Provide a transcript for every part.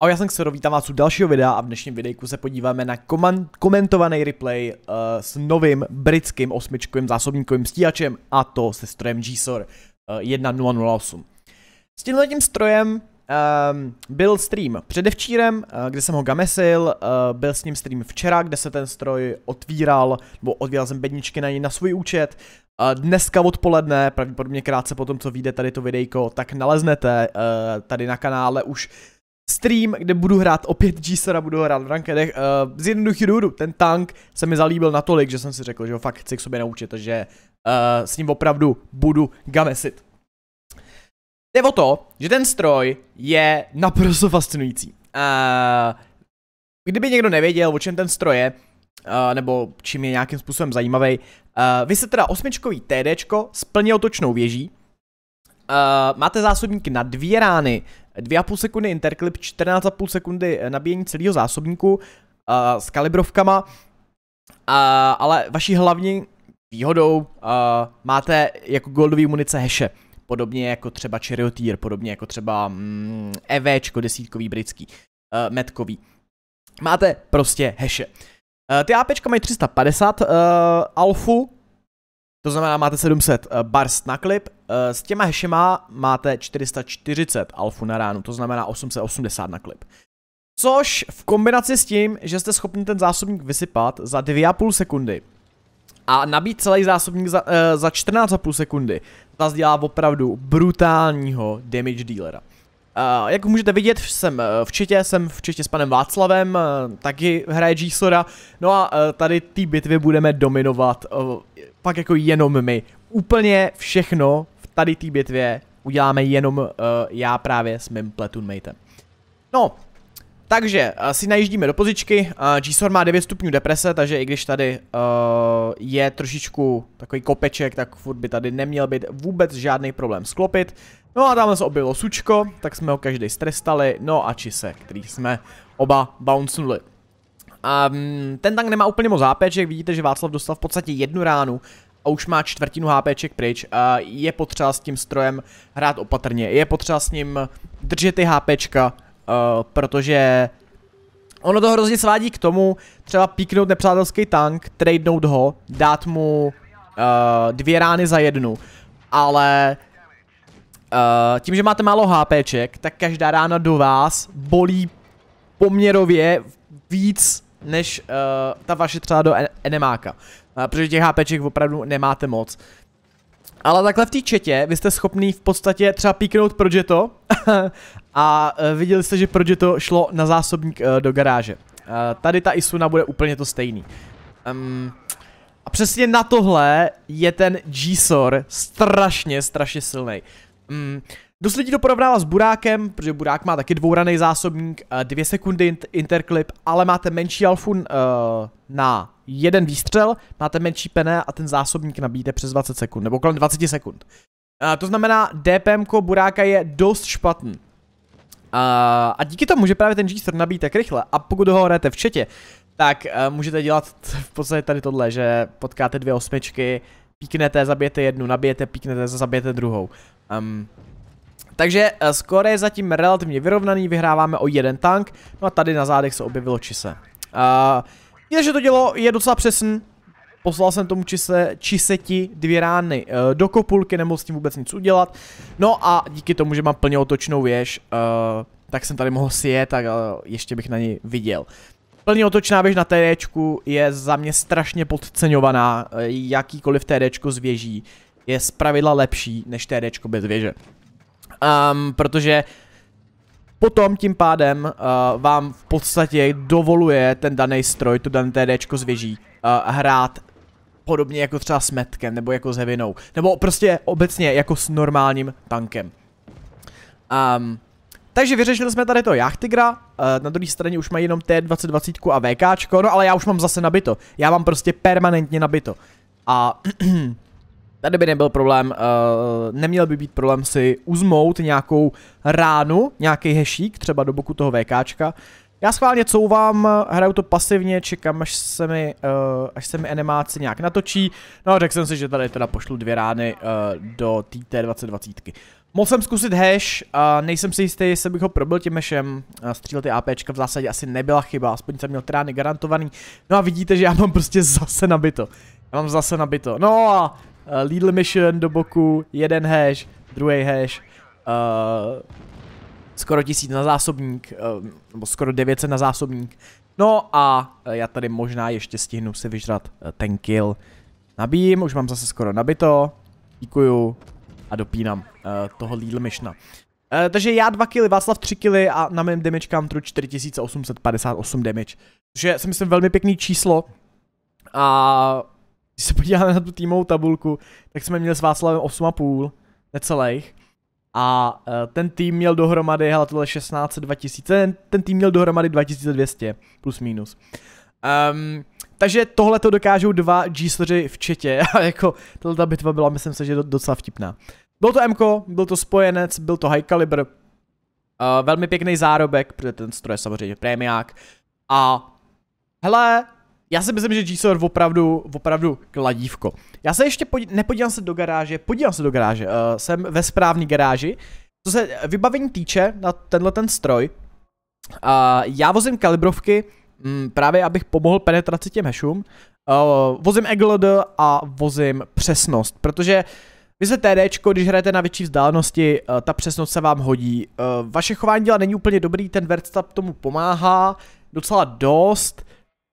Ahoj, já jsem Xero, vítám vás u dalšího videa a v dnešním videjku se podíváme na komentovaný replay uh, s novým britským osmičkovým zásobníkovým stíhačem a to se strojem GSOR uh, eh, 1008. S tímhle tím strojem um, byl stream předevčírem, uh, kde jsem ho gamesil, uh, byl s ním stream včera, kde se ten stroj otvíral, nebo otvíral jsem bedničky na něj na svůj účet, Dneska odpoledne, pravděpodobně krátce po tom, co vyjde tady to videjko, tak naleznete tady na kanále už stream, kde budu hrát opět G-Sera, budu hrát v rankedech. Uh, z jednoduchého důvodu, ten tank se mi zalíbil natolik, že jsem si řekl, že ho fakt chci k sobě naučit, takže uh, s ním opravdu budu gamesit. Jde o to, že ten stroj je naprosto fascinující. Uh, kdyby někdo nevěděl, o čem ten stroj je, Uh, nebo čím je nějakým způsobem zajímavý. Uh, vy se teda osmičkový TDčko s plně otočnou věží. Uh, máte zásobníky na dvě rány, 2,5 sekundy interklip, 14,5 sekundy eh, nabíjení celého zásobníku uh, s kalibrovkama, uh, ale vaší hlavní výhodou uh, máte jako goldový munice heše. Podobně jako třeba Charioteer, podobně jako třeba mm, EVčko desítkový britský, uh, metkový. Máte prostě heše. Uh, ty APčka mají 350 uh, alfu, to znamená, máte 700 eh, barst na klip, eh, s těma hešema máte 440 alfu na ránu, to znamená 880 na klip. Což v kombinaci s tím, že jste schopni ten zásobník vysypat za 2,5 sekundy a nabít celý zásobník za, e, za 14,5 sekundy, vás dělá opravdu brutálního damage dealera. Uh, jak můžete vidět, jsem uh, v četě, jsem v četě s panem Václavem, uh, taky hraje g -Sora. no a uh, tady té bitvy budeme dominovat uh, fakt jako jenom my. Úplně všechno v tady té bitvě uděláme jenom uh, já právě s mým matem. No, takže uh, si najíždíme do pozičky, uh, eh, Gsor má 9 stupňů deprese, takže i když tady uh, je trošičku takový kopeček, tak furt by tady neměl být vůbec žádný problém sklopit. No a tamhle se objevilo sučko, tak jsme ho každý strestali, no a čise, který jsme oba bouncnuli. A mm, ten tank nemá úplně moc HPček, vidíte, že Václav dostal v podstatě jednu ránu a už má čtvrtinu HPček pryč. A je potřeba s tím strojem hrát opatrně, je potřeba s ním držet ty HPčka, uh, protože ono to hrozně svádí k tomu, třeba píknout nepřátelský tank, tradenout ho, dát mu uh, dvě rány za jednu, ale uh, tím, že máte málo HPček, tak každá rána do vás bolí poměrově víc než uh, ta vaše třeba do enemáka. Uh, eh, protože těch HPček opravdu nemáte moc. Ale takhle v té četě vy jste schopný v podstatě třeba píknout to a uh, viděli jste, že to šlo na zásobník uh, do garáže. Uh, tady ta Isuna bude úplně to stejný. Um, a přesně na tohle je ten G-Sor strašně, strašně silný. Um, Dost lidí to porovnává s Burákem, protože Burák má taky dvouraný zásobník, eh, dvě sekundy interklip, ale máte menší alfun uh, eh, na jeden výstřel, máte menší pené a ten zásobník nabíjete přes 20 sekund, nebo kolem 20 sekund. Uh, to znamená, DPM Buráka je dost špatný. Uh, a díky tomu, že právě ten G-Stor nabíjí tak rychle a pokud ho hrajete v četě, tak uh, můžete dělat v podstatě tady tohle, že potkáte dvě osmičky, píknete, zabijete jednu, nabijete, píknete, zabijete druhou. Um, takže eh, skore je zatím relativně vyrovnaný, vyhráváme o jeden tank, no a tady na zádech se objevilo Čise. Uh, že to dělo je docela přesný, poslal jsem tomu čise, čiseti dvě rány uh, do kopulky, nemohl s tím vůbec nic udělat. No a díky tomu, že mám plně otočnou věž, uh, tak jsem tady mohl si jet, tak uh, ještě bych na ní viděl. Plně otočná věž na TD je za mě strašně podceňovaná, jakýkoliv TD z věží je zpravidla lepší než TD bez věže. Um, protože potom tím pádem uh, vám v podstatě dovoluje ten daný stroj, to dané TDčko zvěží, uh, hrát podobně jako třeba s metkem, nebo jako s hevinou, nebo prostě obecně jako s normálním tankem. Um, takže vyřešili jsme tady to Jachtigra, uh, na druhé straně už mají jenom T2020 a VKčko, no ale já už mám zase nabito, já mám prostě permanentně nabito. A Tady by nebyl problém, uh, neměl by být problém si uzmout nějakou ránu, nějaký hešík, třeba do boku toho VKčka. Já schválně couvám, hraju to pasivně, čekám, až se mi, uh, až se mi animáci nějak natočí. No a řekl jsem si, že tady teda pošlu dvě rány uh, do té 2020. Mohl jsem zkusit hash, uh, nejsem si jistý, jestli bych ho probil tím hashem. střílel ty APčka v zásadě asi nebyla chyba, aspoň jsem měl trány garantovaný. No a vidíte, že já mám prostě zase nabito. Já mám zase nabito. No a Uh, Lidl Mission do boku, jeden hash, druhý hash, uh, skoro tisíc na zásobník, uh, nebo skoro 900 na zásobník. No a uh, já tady možná ještě stihnu si vyžrat uh, ten kill. Nabíjím, už mám zase skoro nabito, díkuju a dopínám uh, toho Lidl Missiona. Uh, takže já 2 kily, Václav 3 kily a na mém damage counteru 4858 damage. Což je, si myslím, velmi pěkný číslo. A když se podíváme na tu týmovou tabulku, tak jsme měli s Václavem 8,5 necelých. A eh, ten tým měl dohromady, hele, tohle 16, 2000, ten, ten tým měl dohromady 2200, plus minus. Um, takže tohle to dokážou dva g v četě, a jako tato bitva byla, myslím si, že docela vtipná. Byl to MK, byl to spojenec, byl to high caliber, uh, velmi pěkný zárobek, protože ten stroj je samozřejmě premiák. A hele, já si myslím, že GSOR opravdu, opravdu kladívko. Já se ještě podí, nepodívám se do garáže, podívám se do garáže, uh, jsem ve správný garáži. Co se eh, vybavení týče na tenhle ten stroj, uh, já vozím kalibrovky m, mm, právě, abych pomohl penetraci těm hešům. Uh, vozím EGLD a vozím přesnost, protože vy se TD, když hrajete na větší vzdálenosti, uh, ta přesnost se vám hodí. Uh, vaše chování děla není úplně dobrý, ten verstap tomu pomáhá docela dost,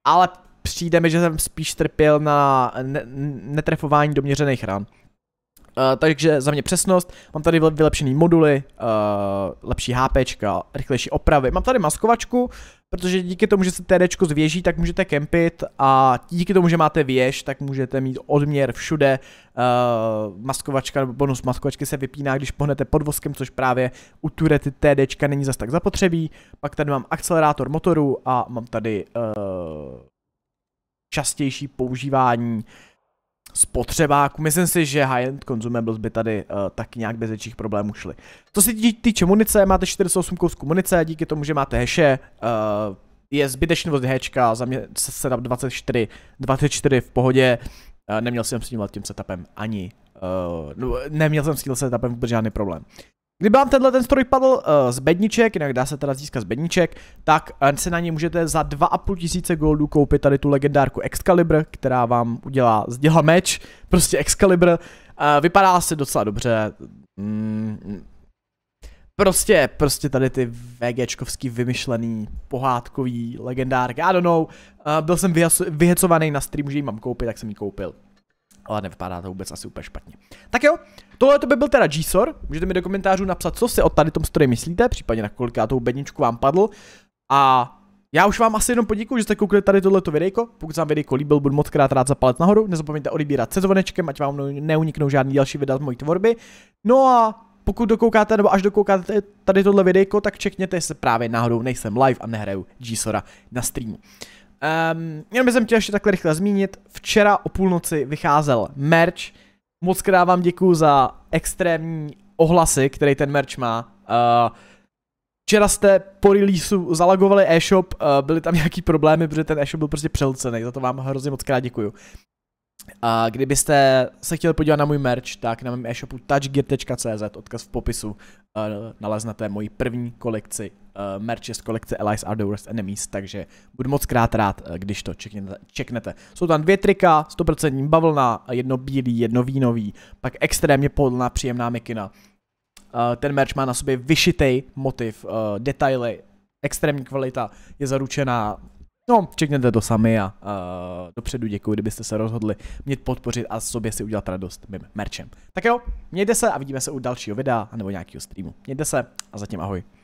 ale přijde mi, že jsem spíš trpěl na ne- netrefování doměřených ran. Uh, eh, takže za mě přesnost, mám tady vylepšený moduly, uh, lepší HP, rychlejší opravy, mám tady maskovačku, protože díky tomu, že se TD zvěží, tak můžete kempit a díky tomu, že máte věž, tak můžete mít odměr všude, uh, maskovačka nebo bonus maskovačky se vypíná, když pohnete pod voskem, což právě u turety TD není zas tak zapotřebí, pak tady mám akcelerátor motoru a mám tady uh, častější používání spotřebáků. Myslím si, že high-end consumables by tady uh, taky nějak bez větších problémů šly. Co se týče munice, máte 48 kousků munice, díky tomu, že máte heše, uh, je zbytečnost hečka, za mě se 24, 24 v pohodě, uh, neměl jsem s tím tím setupem ani, uh, no, neměl jsem s tím setupem vůbec žádný problém. Kdyby vám tenhle ten stroj padl uh, z bedniček, jinak dá se teda získat z bedniček, tak uh, se na něj můžete za 2,5 tisíce goldů koupit tady tu legendárku Excalibur, která vám udělá z děla meč, prostě Excalibur. Uh, vypadá se docela dobře. Mm, mm, prostě, prostě tady ty VGčkovský vymyšlený pohádkový legendárky, I don't know. Uh, byl jsem vyhecovaný na streamu, že ji mám koupit, tak jsem ji koupil ale nevypadá to vůbec asi úplně špatně. Tak jo, tohle to by byl teda GSOR, můžete mi do komentářů napsat, co si o tady tom stroji myslíte, případně na kolikátou bedničku vám padl a já už vám asi jenom poděkuji, že jste koukli tady tohleto videjko. Pokud se vám videjko líbil, budu moc krát rád za palec nahoru. Nezapomeňte odebírat se zvonečkem, ať vám neuniknou žádný další videa z mojí tvorby. No a pokud dokoukáte nebo až dokoukáte tady tohle videjko, tak čekněte, jestli právě náhodou nejsem live a nehraju GSORa na streamu. Um, jenom bych chtěl ještě takhle rychle zmínit, včera o půlnoci vycházel merch, moc krát vám děkuju za extrémní ohlasy, který ten merch má. Uh, včera jste po releaseu zalagovali e-shop, uh, byly tam nějaký problémy, protože ten e-shop byl prostě přelcený, za to vám hrozně moc krát děkuju. A kdybyste se chtěli podívat na můj merch, tak na mém e-shopu touchgear.cz, odkaz v popisu, naleznete moji první kolekci uh, merch z kolekce Allies Are The Worst Enemies, takže budu moc krát rád, eh, když to čeknete. čeknete. Jsou tam dvě trika, 100% bavlna, jedno bílý, jedno vínový, pak extrémně podlná příjemná mikina. Uh, ten merch má na sobě vyšitej motiv, uh, detaily, extrémní kvalita je zaručená. No, čekněte to sami a uh, dopředu děkuji, kdybyste se rozhodli mě podpořit a sobě si udělat radost mým merčem. Tak jo, mějte se a vidíme se u dalšího videa nebo nějakého streamu. Mějte se a zatím ahoj.